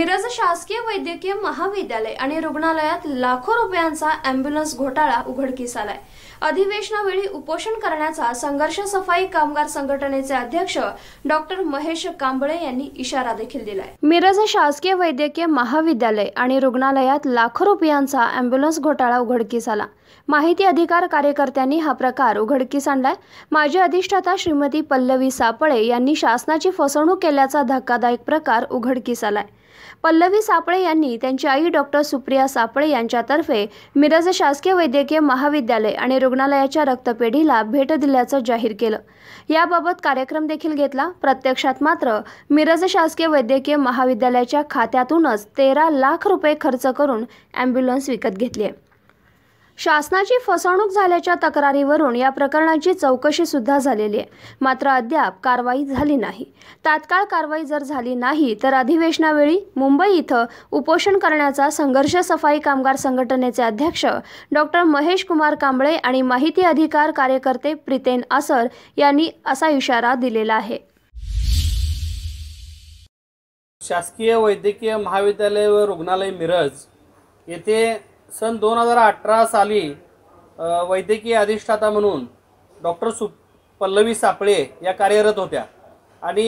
मिरज शासकीय वैद्यकीय महाविद्यालय आणि रुग्णालयात लाखो रुपयांचा अँब्युलन्स घोटाळा उघडकीस आलाय अधिवेशनावेळी उपोषण करण्याचा संघर्ष सफाई कामगार संघटनेचे अध्यक्ष डॉक्टर महेश कांबळे यांनी इशारा देखील दिलाय मिरज शासकीय वैद्यकीय महाविद्यालय आणि रुग्णालयात लाखो रुपयांचा अँब्युलन्स घोटाळा उघडकीस आला माहिती अधिकार कार्यकर्त्यांनी हा प्रकार उघडकीस आणलाय माजी अधिष्ठाता श्रीमती पल्लवी सापळे यांनी शासनाची फसवणूक केल्याचा धक्कादायक प्रकार उघडकीस आलाय पल्लवी सापळे यांनी त्यांची आई डॉक्टर सुप्रिया सापळे यांच्यातर्फे मिरज शासकीय वैद्यकीय महाविद्यालय आणि रुग्णालयाच्या रक्तपेढीला भेट दिल्याचं जाहीर केलं याबाबत कार्यक्रम देखील घेतला प्रत्यक्षात मात्र मिरज शासकीय वैद्यकीय महाविद्यालयाच्या खात्यातूनच तेरा लाख रुपये खर्च करून ॲम्ब्युलन्स विकत घेतली आहे शासनाची फसवणूक झाल्याच्या तक्रारीवरून या प्रकरणाची चौकशी सुद्धा झालेली आहे मात्र अद्याप कारवाई झाली नाही तात्काळ कारवाई जर झाली नाही तर अधिवेशनावेळी मुंबई इथं उपोषण करण्याचा संघर्ष सफाई कामगार संघटनेचे अध्यक्ष डॉक्टर महेश कुमार कांबळे आणि माहिती अधिकार कार्यकर्ते प्रितेन असर यांनी असा इशारा दिलेला आहे शासकीय वैद्यकीय महाविद्यालय व रुग्णालय मिरज येथे सन दोन हजार अठरा साली वैद्यकीय अधिष्ठाता म्हणून डॉक्टर सु पल्लवी सापळे या कार्यरत होत्या आणि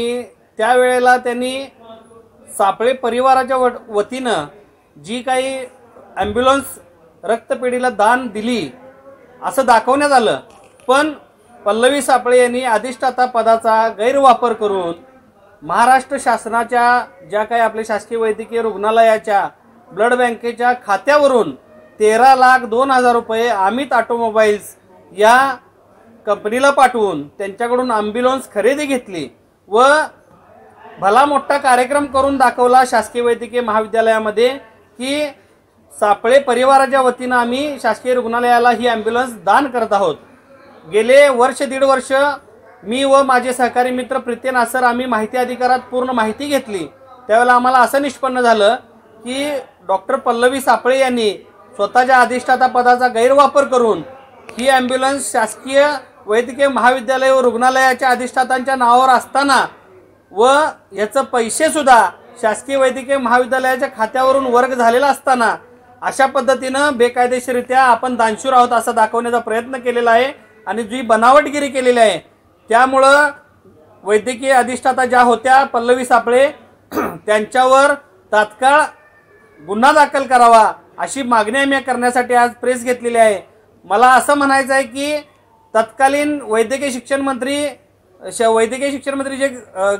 त्यावेळेला त्यांनी सापळे परिवाराच्या वट वतीनं जी काही ॲम्ब्युलन्स रक्तपेढीला दान दिली असं दाखवण्यात आलं पण पल्लवी सापळे यांनी अधिष्ठाता पदाचा गैरवापर करून महाराष्ट्र शासनाच्या ज्या काही आपल्या शासकीय वैद्यकीय रुग्णालयाच्या ब्लड बँकेच्या खात्यावरून तेरा लाख दोन हजार रुपये अमित ऑटोमोबाईल्स या कंपनीला पाठवून त्यांच्याकडून ॲम्ब्युलन्स खरेदी घेतली व भला मोठा कार्यक्रम करून दाखवला शासकीय वैद्यकीय महाविद्यालयामध्ये की सापळे परिवाराच्या वतीनं आम्ही शासकीय रुग्णालयाला ही ॲम्ब्युलन्स दान करत आहोत गेले वर्ष दीड वर्ष मी व माझे सहकारी मित्र प्रितेन आसर आम्ही माहिती अधिकारात पूर्ण माहिती घेतली त्यावेळेला आम्हाला असं निष्पन्न झालं की डॉक्टर पल्लवी सापळे यांनी स्वतःच्या अधिष्ठाता पदाचा गैरवापर करून ही ॲम्ब्युलन्स शासकीय वैद्यकीय महाविद्यालय व रुग्णालयाच्या अधिष्ठातांच्या नावावर असताना व याचं पैसेसुद्धा शासकीय वैद्यकीय महाविद्यालयाच्या खात्यावरून वर्ग झालेला असताना अशा पद्धतीनं बेकायदेशीरित्या आपण दानशूर आहोत असं दाखवण्याचा प्रयत्न केलेला आहे आणि जी बनावटगिरी केलेली आहे त्यामुळं वैद्यकीय अधिष्ठाता ज्या होत्या पल्लवी सापळे त्यांच्यावर तात्काळ गुन्हा दाखल करावा अशी मागणी आम्ही करण्यासाठी आज प्रेस घेतलेली आहे मला असं म्हणायचं आहे की तत्कालीन वैद्यकीय शिक्षण मंत्री श वैद्यकीय शिक्षण मंत्री जे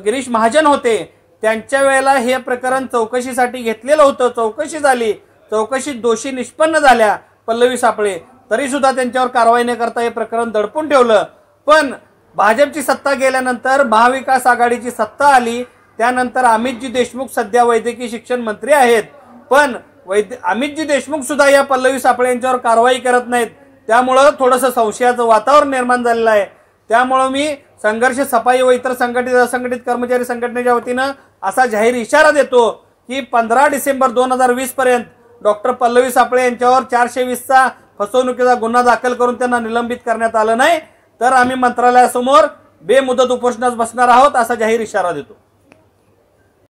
गिरीश महाजन होते त्यांच्या वेळेला हे प्रकरण चौकशीसाठी घेतलेलं होतं चौकशी झाली चौकशीत दोषी निष्पन्न झाल्या पल्लवी सापळे तरीसुद्धा त्यांच्यावर कारवाई न करता हे प्रकरण दडपून ठेवलं पण भाजपची सत्ता गेल्यानंतर महाविकास आघाडीची सत्ता आली त्यानंतर अमितजी देशमुख सध्या वैद्यकीय शिक्षण मंत्री आहेत पण वैद्य अमितजी देशमुख सुद्धा या पल्लवी सापळे यांच्यावर कारवाई करत नाहीत त्यामुळं थोडंसं संशयाचं वातावरण निर्माण झालेलं आहे त्यामुळं मी संघर्ष सफाई व इतर संघटित असंघटित कर्मचारी संघटनेच्या वतीनं असा जाहीर इशारा देतो की पंधरा डिसेंबर दोन हजार वीसपर्यंत डॉक्टर पल्लवी सापळे यांच्यावर चारशे वीसचा फसवणुकीचा गुन्हा दाखल करून त्यांना निलंबित करण्यात आलं नाही तर आम्ही मंत्रालयासमोर बेमुदत उपोषणास बसणार आहोत असा जाहीर इशारा देतो